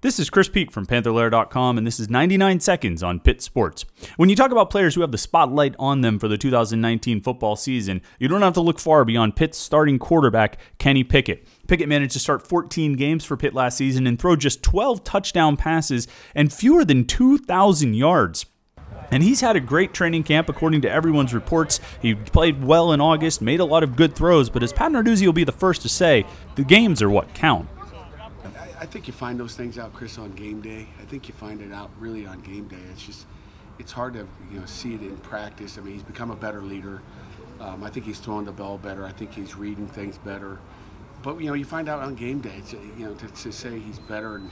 This is Chris Peak from PantherLair.com, and this is 99 Seconds on Pitt Sports. When you talk about players who have the spotlight on them for the 2019 football season, you don't have to look far beyond Pitt's starting quarterback, Kenny Pickett. Pickett managed to start 14 games for Pitt last season and throw just 12 touchdown passes and fewer than 2,000 yards. And he's had a great training camp, according to everyone's reports. He played well in August, made a lot of good throws, but as Pat Narduzzi will be the first to say, the games are what count. I think you find those things out, Chris, on game day. I think you find it out really on game day. It's just it's hard to you know see it in practice. I mean, he's become a better leader. Um, I think he's throwing the ball better. I think he's reading things better. But you know, you find out on game day. It's, you know, to, to say he's better, and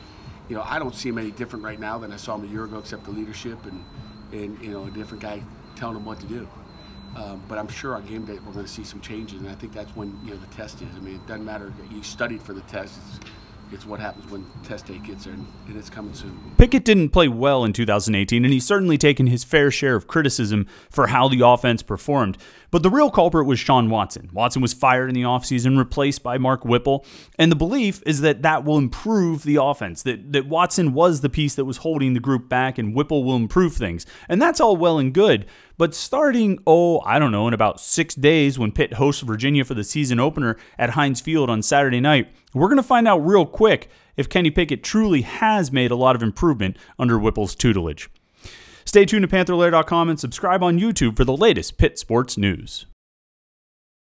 you know, I don't see him any different right now than I saw him a year ago, except the leadership and and you know, a different guy telling him what to do. Um, but I'm sure on game day we're going to see some changes, and I think that's when you know the test is. I mean, it doesn't matter. You studied for the test. It's, it's what happens when test date gets there, and it's coming soon. Pickett didn't play well in 2018, and he's certainly taken his fair share of criticism for how the offense performed. But the real culprit was Sean Watson. Watson was fired in the offseason, replaced by Mark Whipple, and the belief is that that will improve the offense, that, that Watson was the piece that was holding the group back, and Whipple will improve things. And that's all well and good, but starting, oh, I don't know, in about six days when Pitt hosts Virginia for the season opener at Heinz Field on Saturday night, we're going to find out real quick if Kenny Pickett truly has made a lot of improvement under Whipple's tutelage. Stay tuned to PantherLair.com and subscribe on YouTube for the latest pit sports news.